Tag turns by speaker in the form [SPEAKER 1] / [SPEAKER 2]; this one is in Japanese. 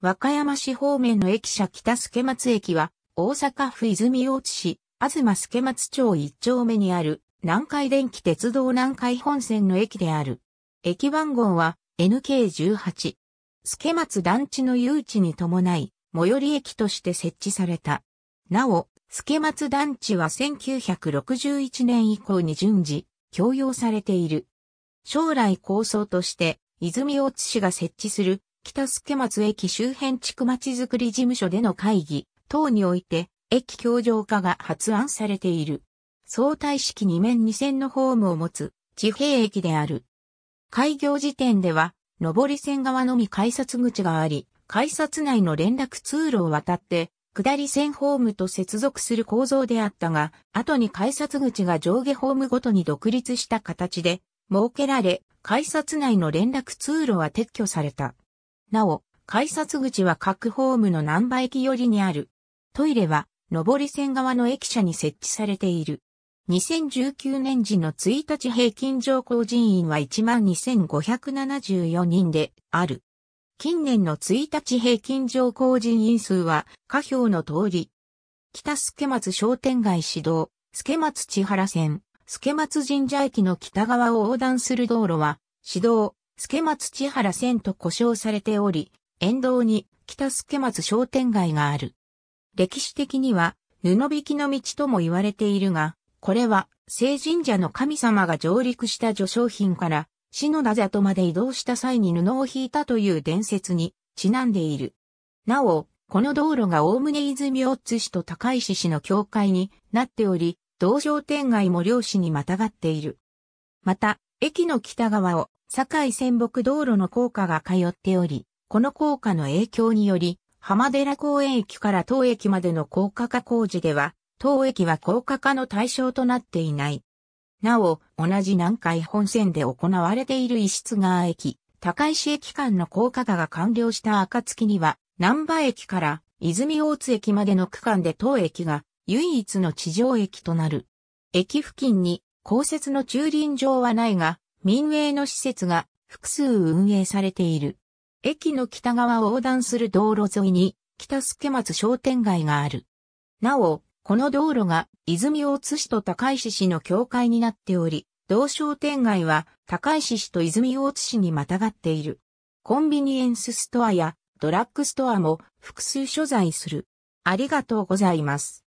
[SPEAKER 1] 和歌山市方面の駅舎北助松駅は、大阪府泉大津市、東助松町一丁目にある、南海電気鉄道南海本線の駅である。駅番号は NK18。助松団地の誘致に伴い、最寄り駅として設置された。なお、助松団地は1961年以降に順次、供用されている。将来構想として、泉大津市が設置する北助松駅周辺地区まちづくり事務所での会議等において、駅協上化が発案されている。相対式2面2線のホームを持つ地平駅である。開業時点では、上り線側のみ改札口があり、改札内の連絡通路を渡って、下り線ホームと接続する構造であったが、後に改札口が上下ホームごとに独立した形で、設けられ、改札内の連絡通路は撤去された。なお、改札口は各ホームの南波駅寄りにある。トイレは、上り線側の駅舎に設置されている。2019年時の1日平均乗降人員は12,574人である。近年の1日平均乗降人員数は、下表の通り。北助松商店街市道、助松千原線、助松神社駅の北側を横断する道路は、市道、助松千原線と呼称されており、沿道に北助松商店街がある。歴史的には布引きの道とも言われているが、これは聖神社の神様が上陸した序商品から篠田里まで移動した際に布を引いたという伝説にちなんでいる。なお、この道路が概ね泉大津市と高石市の境界になっており、道商店街も両市にまたがっている。また、駅の北側を堺仙北道路の高架が通っており、この高架の影響により、浜寺公園駅から当駅までの高架化工事では、当駅は高架化の対象となっていない。なお、同じ南海本線で行われている石津川駅、高石駅間の高架化が完了した暁には、南波駅から泉大津駅までの区間で当駅が唯一の地上駅となる。駅付近に公設の駐輪場はないが、民営の施設が複数運営されている。駅の北側を横断する道路沿いに北助松商店街がある。なお、この道路が泉大津市と高石市の境界になっており、同商店街は高石市と泉大津市にまたがっている。コンビニエンスストアやドラッグストアも複数所在する。ありがとうございます。